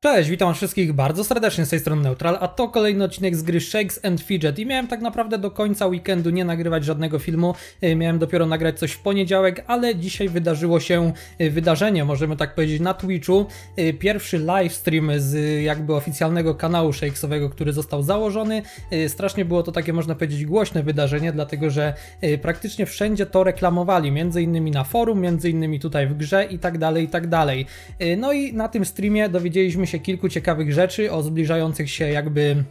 Cześć, witam wszystkich bardzo serdecznie z tej strony Neutral, a to kolejny odcinek z gry Shakes and Fidget i miałem tak naprawdę do końca weekendu nie nagrywać żadnego filmu, e, miałem dopiero nagrać coś w poniedziałek, ale dzisiaj wydarzyło się e, wydarzenie, możemy tak powiedzieć, na Twitchu. E, pierwszy livestream z jakby oficjalnego kanału Shakesowego, który został założony. Strasznie było to takie, można powiedzieć, głośne wydarzenie, dlatego że praktycznie wszędzie to reklamowali, między innymi na forum, między innymi tutaj w grze i tak dalej, i tak dalej. No i na tym streamie dowiedzieliśmy się kilku ciekawych rzeczy o zbliżających się jakby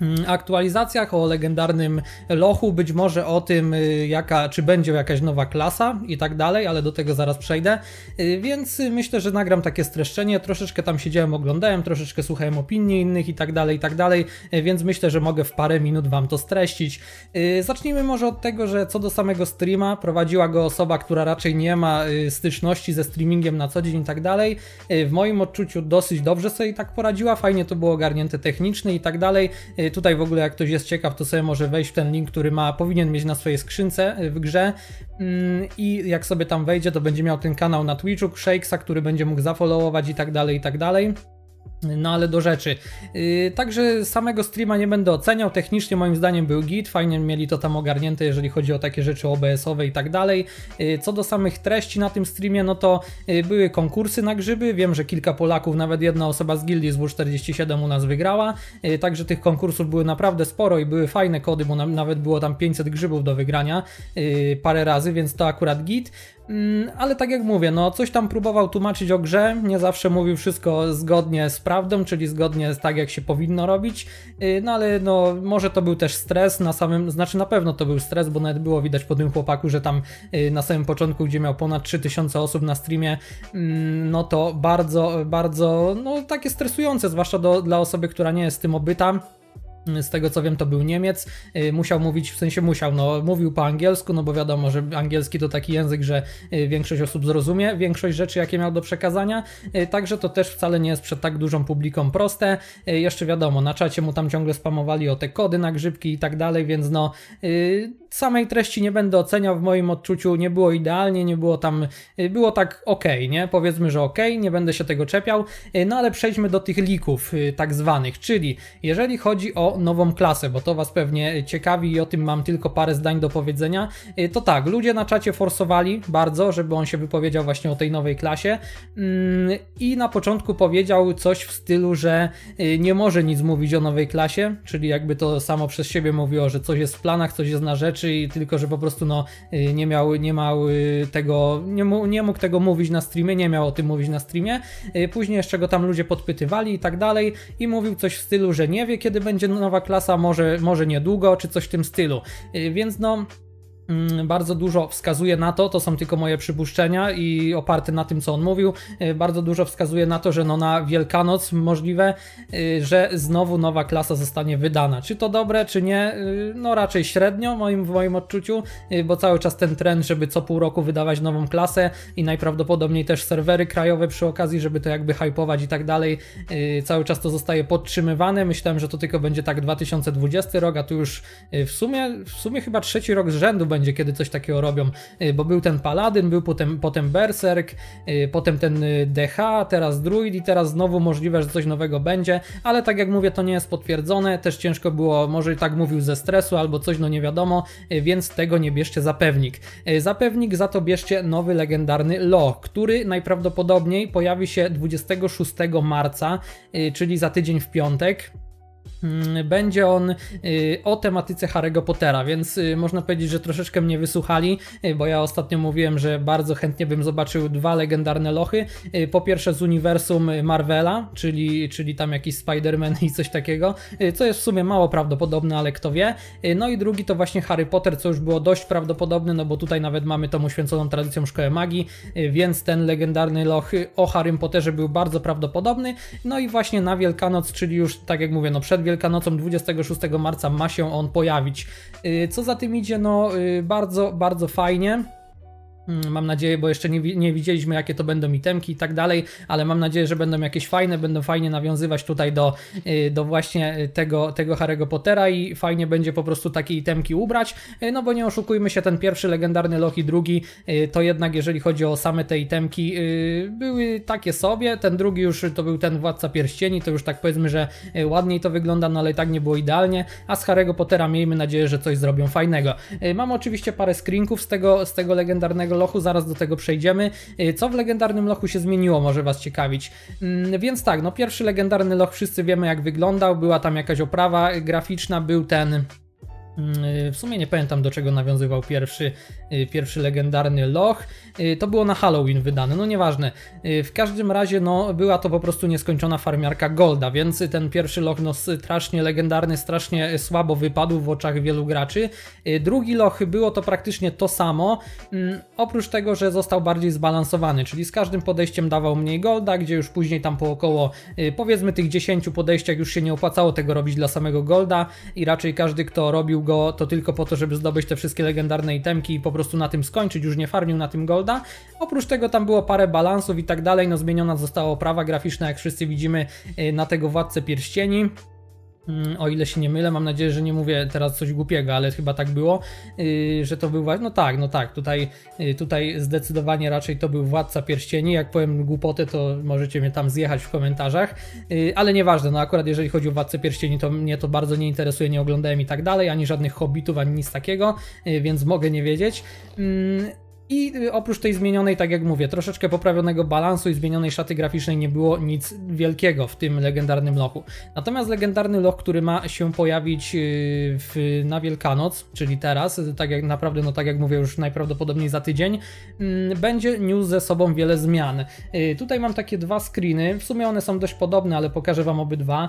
Mm, aktualizacjach, o legendarnym lochu, być może o tym, y, jaka, czy będzie jakaś nowa klasa i tak dalej, ale do tego zaraz przejdę. Y, więc myślę, że nagram takie streszczenie. Troszeczkę tam siedziałem, oglądałem, troszeczkę słuchałem opinii innych i tak dalej, i tak dalej. Y, więc myślę, że mogę w parę minut Wam to streścić. Zacznijmy może od tego, że co do samego streama, prowadziła go osoba, która raczej nie ma styczności ze streamingiem na co dzień i tak dalej. W moim odczuciu dosyć dobrze sobie tak poradziła, fajnie to było ogarnięte technicznie i tak dalej Y, tutaj w ogóle jak ktoś jest ciekaw, to sobie może wejść w ten link, który ma, powinien mieć na swojej skrzynce y, w grze mm, i jak sobie tam wejdzie, to będzie miał ten kanał na Twitchu Shakesa, który będzie mógł zafollowować i tak dalej, i tak dalej. No ale do rzeczy. Yy, także samego streama nie będę oceniał. Technicznie moim zdaniem był git, fajnie mieli to tam ogarnięte, jeżeli chodzi o takie rzeczy OBS-owe i tak dalej. Yy, co do samych treści na tym streamie, no to yy, były konkursy na grzyby. Wiem, że kilka Polaków, nawet jedna osoba z gildii z W47 u nas wygrała. Y, także tych konkursów były naprawdę sporo i były fajne kody, bo na, nawet było tam 500 grzybów do wygrania y, parę razy, więc to akurat git. Mm, ale tak jak mówię, no coś tam próbował tłumaczyć o grze, nie zawsze mówił wszystko zgodnie z prawem prawdą, czyli zgodnie z tak, jak się powinno robić. Y, no ale no, może to był też stres na samym, znaczy na pewno to był stres, bo nawet było widać po tym chłopaku, że tam y, na samym początku, gdzie miał ponad 3000 osób na streamie, mm, no to bardzo, bardzo, no takie stresujące, zwłaszcza do, dla osoby, która nie jest tym obyta z tego co wiem, to był Niemiec, y, musiał mówić, w sensie musiał, no mówił po angielsku, no bo wiadomo, że angielski to taki język, że y, większość osób zrozumie większość rzeczy, jakie miał do przekazania, y, także to też wcale nie jest przed tak dużą publiką proste. Jeszcze wiadomo, na czacie mu tam ciągle spamowali o te kody na grzybki i tak dalej, więc no samej treści nie będę oceniał, w moim odczuciu nie było idealnie, nie było tam, było tak ok, nie? Powiedzmy, że ok, nie będę się tego czepiał, no ale przejdźmy do tych lików tak zwanych, czyli jeżeli chodzi o nową klasę, bo to Was pewnie ciekawi i o tym mam tylko parę zdań do powiedzenia. Y, to tak, ludzie na czacie forsowali bardzo, żeby on się wypowiedział właśnie o tej nowej klasie mm, i na początku powiedział coś w stylu, że y, nie może nic mówić o nowej klasie, czyli jakby to samo przez siebie mówiło, że coś jest w planach, coś jest na rzeczy i tylko, że po prostu no y, nie miał, nie miał tego, nie, nie mógł tego mówić na streamie, nie miał o tym mówić na streamie. Później jeszcze go tam ludzie podpytywali i tak dalej i mówił coś w stylu, że nie wie kiedy będzie nowa klasa, może, może niedługo, czy coś w tym stylu. Y, więc no, Mm, bardzo dużo wskazuje na to, to są tylko moje przypuszczenia i oparte na tym, co on mówił, y, bardzo dużo wskazuje na to, że no na Wielkanoc możliwe, y, że znowu nowa klasa zostanie wydana. Czy to dobre, czy nie? Y, no raczej średnio moim, w moim odczuciu, bo cały czas ten trend, żeby co pół roku wydawać nową klasę i najprawdopodobniej też serwery krajowe przy okazji, żeby to jakby hypować i tak dalej, cały czas to zostaje podtrzymywane. Myślałem, że to tylko będzie tak 2020 rok, a tu już w sumie, w sumie chyba trzeci rok z rzędu będzie, kiedy coś takiego robią, y, bo był ten Paladyn, był potem, potem Berserk, y, potem ten y, DH, teraz Druid i teraz znowu możliwe, że coś nowego będzie, ale tak jak mówię, to nie jest potwierdzone, też ciężko było, może tak mówił ze stresu albo coś, no nie wiadomo, więc tego nie bierzcie za pewnik. Za pewnik za to bierzcie nowy legendarny Lo, który najprawdopodobniej pojawi się 26 marca, czyli za tydzień w piątek. Mm, będzie on y, o tematyce Harry'ego Pottera, więc y, można powiedzieć, że troszeczkę mnie wysłuchali, y, bo ja ostatnio mówiłem, że bardzo chętnie bym zobaczył dwa legendarne lochy. Po pierwsze z uniwersum Marvela, czyli, czyli tam jakiś Spider-Man i coś takiego, co jest w sumie mało prawdopodobne, ale kto wie. No i drugi to właśnie Harry Potter, co już było dość prawdopodobne, no bo tutaj nawet mamy tą uświęconą tradycją Szkołę Magii, więc ten legendarny loch o Harrym Potterze był bardzo prawdopodobny. No i właśnie na Wielkanoc, czyli już tak jak mówię, no przed Wielkanoc Wielkanocą 26 marca ma się on pojawić. Y, co za tym idzie, no y, bardzo, bardzo fajnie. Mm, mam nadzieję, bo jeszcze nie, nie, widzieliśmy, jakie to będą itemki i tak dalej, ale mam nadzieję, że będą jakieś fajne, będą fajnie nawiązywać tutaj do, y, do właśnie y, tego, tego Harry'ego Pottera i fajnie będzie po prostu takie itemki ubrać, y, no bo nie oszukujmy się, ten pierwszy legendarny Loki, drugi, to jednak jeżeli chodzi o same te itemki, były takie sobie, ten drugi już to był ten Władca Pierścieni, to już tak powiedzmy, że ładniej to wygląda, no ale i tak nie było idealnie, a z Harry'ego Pottera miejmy nadzieję, że coś zrobią fajnego. Mam oczywiście parę screenków z tego, z tego legendarnego legendarnego lochu, zaraz do tego przejdziemy. Y, co w legendarnym lochu się zmieniło, może Was ciekawić. Mm, więc tak, no pierwszy legendarny loch wszyscy wiemy jak wyglądał, była tam jakaś oprawa graficzna, był ten Mm, y, w sumie nie pamiętam do czego nawiązywał pierwszy, y, pierwszy legendarny loch. Y, to było na Halloween wydane, no nieważne. W każdym razie no, była to po prostu nieskończona farmiarka Golda, więc ten pierwszy loch no, strasznie legendarny, strasznie słabo wypadł w oczach wielu graczy. Drugi loch było to praktycznie to samo, mm, oprócz tego, że został bardziej zbalansowany, czyli z każdym podejściem dawał mniej Golda, gdzie już później tam po około powiedzmy tych 10 podejściach już się nie opłacało tego robić dla samego Golda i raczej każdy kto robił go to tylko po to, żeby zdobyć te wszystkie legendarne itemki i po prostu na tym skończyć, już nie farmił na tym golda. Oprócz tego tam było parę balansów i tak dalej, no zmieniona została oprawa graficzna, jak wszyscy widzimy y, na tego Władcę Pierścieni. Mm, o ile się nie mylę, mam nadzieję, że nie mówię teraz coś głupiego, ale chyba tak było, y, że to był, no tak, no tak, tutaj, y, tutaj zdecydowanie raczej to był Władca Pierścieni, jak powiem głupotę, to możecie mnie tam zjechać w komentarzach, y, ale nieważne, no akurat jeżeli chodzi o Władcę Pierścieni, to mnie to bardzo nie interesuje, nie oglądałem i tak dalej, ani żadnych hobbitów, ani nic takiego, więc mogę nie wiedzieć. Mm, i y, oprócz tej zmienionej, tak jak mówię, troszeczkę poprawionego balansu i zmienionej szaty graficznej nie było nic wielkiego w tym legendarnym lochu. Natomiast legendarny loch, który ma się pojawić y, w, na Wielkanoc, czyli teraz, tak jak naprawdę, no tak jak mówię, już najprawdopodobniej za tydzień, mm, będzie niósł ze sobą wiele zmian. Y, tutaj mam takie dwa screeny, w sumie one są dość podobne, ale pokażę Wam obydwa.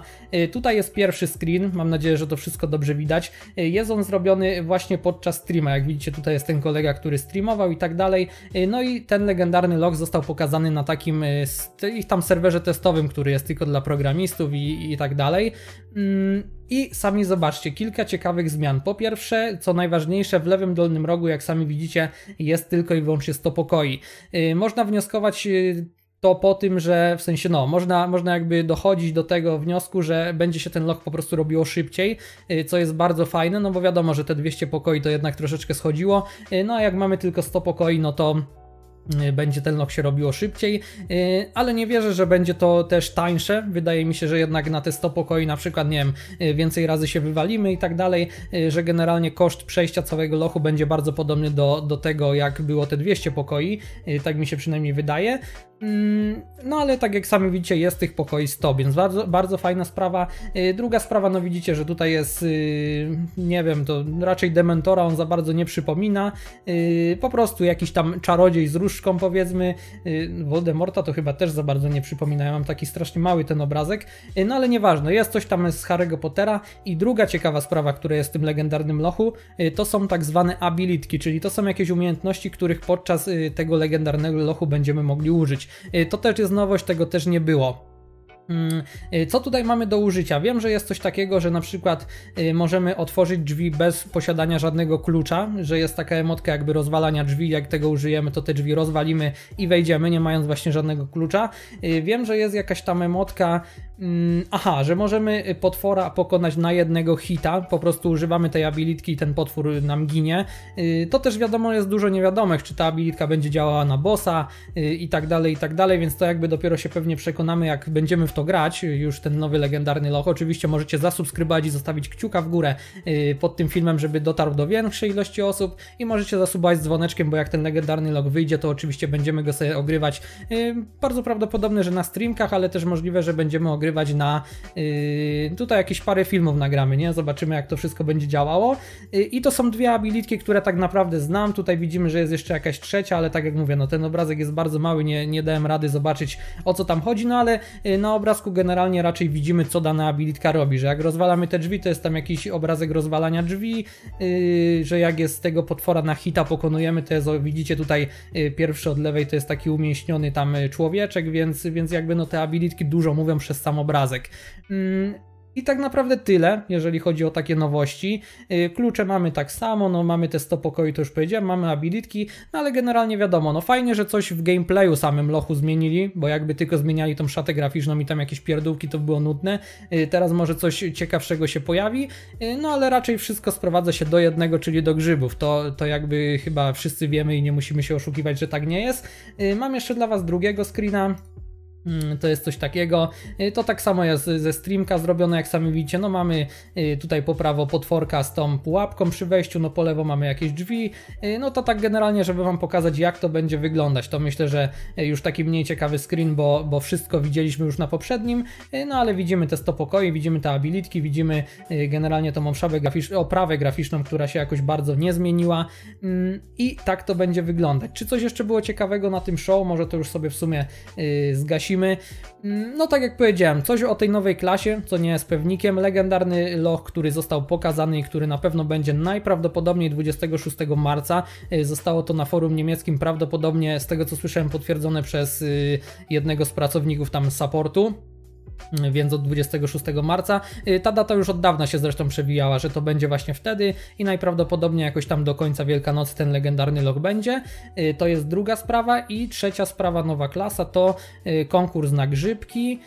Tutaj jest pierwszy screen, mam nadzieję, że to wszystko dobrze widać. Jest on zrobiony właśnie podczas streama, jak widzicie tutaj jest ten kolega, który streamował i tak tak dalej. Y, no i ten legendarny log został pokazany na takim y, ich tam serwerze testowym, który jest tylko dla programistów i, i tak dalej. Mm, I sami zobaczcie, kilka ciekawych zmian. Po pierwsze, co najważniejsze, w lewym dolnym rogu, jak sami widzicie, jest tylko i wyłącznie 100 pokoi. Y, można wnioskować to po tym, że w sensie, no, można, można jakby dochodzić do tego wniosku, że będzie się ten lock po prostu robiło szybciej, y, co jest bardzo fajne, no bo wiadomo, że te 200 pokoi to jednak troszeczkę schodziło, y, no a jak mamy tylko 100 pokoi, no to y, będzie ten lock się robiło szybciej, ale nie wierzę, że będzie to też tańsze. Wydaje mi się, że jednak na te 100 pokoi na przykład, nie wiem, więcej razy się wywalimy i tak dalej, że generalnie koszt przejścia całego lochu będzie bardzo podobny do, do tego, jak było te 200 pokoi, tak mi się przynajmniej wydaje. Mm, no ale tak jak sami widzicie, jest tych pokoi 100, więc bardzo, bardzo fajna sprawa. Y, druga sprawa, no widzicie, że tutaj jest, y, nie wiem, to raczej Dementora on za bardzo nie przypomina. Y, po prostu jakiś tam czarodziej z różdżką powiedzmy. Voldemorta to chyba też za bardzo nie przypomina, ja mam taki strasznie mały ten obrazek. No ale nieważne, jest coś tam z Harry'ego Pottera. I druga ciekawa sprawa, która jest w tym legendarnym lochu, to są tak zwane abilitki, czyli to są jakieś umiejętności, których podczas tego legendarnego lochu będziemy mogli użyć. Y, to też jest nowość, tego też nie było. Mm, y, co tutaj mamy do użycia? Wiem, że jest coś takiego, że na przykład y, możemy otworzyć drzwi bez posiadania żadnego klucza, że jest taka emotka jakby rozwalania drzwi, jak tego użyjemy, to te drzwi rozwalimy i wejdziemy, nie mając właśnie żadnego klucza. Y, wiem, że jest jakaś tam emotka, mm, aha, że możemy potwora pokonać na jednego hita, po prostu używamy tej abilitki i ten potwór nam ginie. To też wiadomo jest dużo niewiadomych, czy ta abilitka będzie działała na bossa i tak dalej, i tak dalej, więc to jakby dopiero się pewnie przekonamy, jak będziemy w to grać, już ten nowy legendarny loch. Oczywiście możecie zasubskrybować i zostawić kciuka w górę y, pod tym filmem, żeby dotarł do większej ilości osób i możecie zasubować z dzwoneczkiem, bo jak ten legendarny log wyjdzie, to oczywiście będziemy go sobie ogrywać. Y, bardzo prawdopodobne, że na streamkach, ale też możliwe, że będziemy ogrywać na y, tutaj jakieś parę filmów nagramy, nie? Zobaczymy jak to wszystko będzie działało. I to są dwie abilitki, które tak naprawdę znam. Tutaj widzimy, że jest jeszcze jakaś trzecia, ale tak jak mówię, no ten obrazek jest bardzo mały, nie, nie dałem rady zobaczyć o co tam chodzi, no ale na obrazek obrazku generalnie raczej widzimy, co dana abilitka robi, że jak rozwalamy te drzwi, to jest tam jakiś obrazek rozwalania drzwi, yy, że jak jest tego potwora na hita pokonujemy, to jest, widzicie tutaj yy, pierwszy od lewej, to jest taki umieśniony tam yy, człowieczek, więc, więc jakby no te abilitki dużo mówią przez sam obrazek. Yy i tak naprawdę tyle, jeżeli chodzi o takie nowości. Y, klucze mamy tak samo, no mamy te 100 pokoi, to już powiedziałem, mamy abilitki, no ale generalnie wiadomo, no fajnie, że coś w gameplayu samym lochu zmienili, bo jakby tylko zmieniali tą szatę graficzną i tam jakieś pierdółki, to było nudne. Y, teraz może coś ciekawszego się pojawi, y, no ale raczej wszystko sprowadza się do jednego, czyli do grzybów. To, to jakby chyba wszyscy wiemy i nie musimy się oszukiwać, że tak nie jest. Mam jeszcze dla Was drugiego screena. Mm, to jest coś takiego. Y, to tak samo jest ze streamka zrobione, jak sami widzicie. No mamy y, tutaj po prawo potworka z tą pułapką przy wejściu, no po lewo mamy jakieś drzwi. Y, no to tak generalnie, żeby Wam pokazać, jak to będzie wyglądać. To myślę, że już taki mniej ciekawy screen, bo, bo wszystko widzieliśmy już na poprzednim. No ale widzimy te 100 pokoi, widzimy te abilitki, widzimy generalnie tą obszawę oprawę graficzną, która się jakoś bardzo nie zmieniła. Mm, I tak to będzie wyglądać. Czy coś jeszcze było ciekawego na tym show? Może to już sobie w sumie zgasimy Mm, no tak jak powiedziałem, coś o tej nowej klasie, co nie jest pewnikiem, legendarny loch, który został pokazany i który na pewno będzie najprawdopodobniej 26 marca. Y, zostało to na forum niemieckim prawdopodobnie, z tego co słyszałem, potwierdzone przez y, jednego z pracowników tam supportu więc od 26 marca. Y, ta data już od dawna się zresztą przewijała, że to będzie właśnie wtedy i najprawdopodobniej jakoś tam do końca Wielkanoc ten legendarny log będzie. Y, to jest druga sprawa i trzecia sprawa nowa klasa to y, konkurs na grzybki.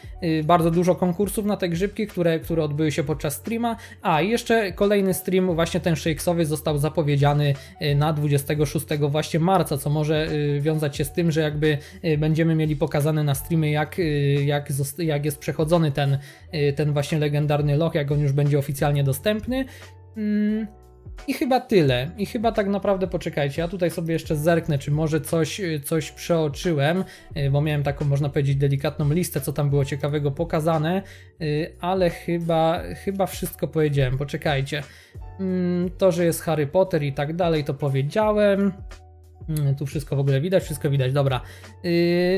Bardzo dużo konkursów na te grzybki, które, które odbyły się podczas streama. A i jeszcze kolejny stream, właśnie ten shakesowy został zapowiedziany na 26 właśnie marca, co może wiązać się z tym, że jakby będziemy mieli pokazane na streamie jak, jak, jak jest przechodzony ten, y, ten właśnie legendarny loch, jak on już będzie oficjalnie dostępny. Mm, I chyba tyle. I chyba tak naprawdę poczekajcie. Ja tutaj sobie jeszcze zerknę, czy może coś, y, coś przeoczyłem, y, bo miałem taką, można powiedzieć, delikatną listę, co tam było ciekawego pokazane, ale chyba, chyba wszystko powiedziałem. Poczekajcie. Mm, to, że jest Harry Potter i tak dalej, to powiedziałem. Mm, tu wszystko w ogóle widać, wszystko widać, dobra. Yy,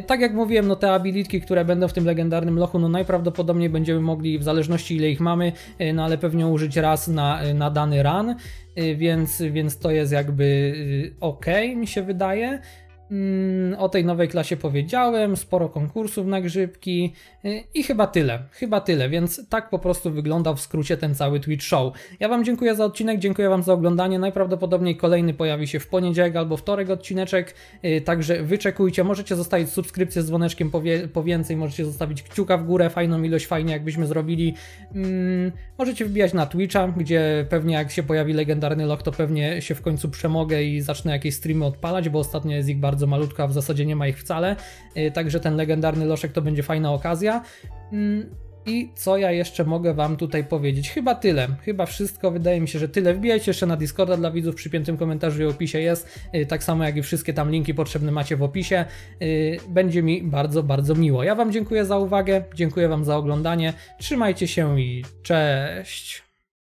tak jak mówiłem, no te abilitki, które będą w tym legendarnym lochu, no najprawdopodobniej będziemy mogli, w zależności ile ich mamy, yy, no ale pewnie użyć raz na, yy, na dany run, yy, więc, więc to jest jakby yy, ok, mi się wydaje. Mm, o tej nowej klasie powiedziałem, sporo konkursów na grzybki y, i chyba tyle, chyba tyle, więc tak po prostu wyglądał w skrócie ten cały Twitch Show. Ja Wam dziękuję za odcinek, dziękuję Wam za oglądanie, najprawdopodobniej kolejny pojawi się w poniedziałek albo wtorek odcineczek, y, także wyczekujcie, możecie zostawić subskrypcję z dzwoneczkiem po, więcej, możecie zostawić kciuka w górę, fajną ilość, fajnie jakbyśmy zrobili. Mm, możecie wbijać na Twitcha, gdzie pewnie jak się pojawi legendarny lok, to pewnie się w końcu przemogę i zacznę jakieś streamy odpalać, bo ostatnio jest ich bardzo bardzo malutka, w zasadzie nie ma ich wcale. Y, także ten legendarny loszek to będzie fajna okazja. Mm, I co ja jeszcze mogę Wam tutaj powiedzieć? Chyba tyle, chyba wszystko. Wydaje mi się, że tyle. Wbijajcie jeszcze na Discorda dla widzów, przypiętym komentarzu i opisie jest. Y, tak samo jak i wszystkie tam linki potrzebne macie w opisie. Y, będzie mi bardzo, bardzo miło. Ja Wam dziękuję za uwagę, dziękuję Wam za oglądanie. Trzymajcie się i cześć!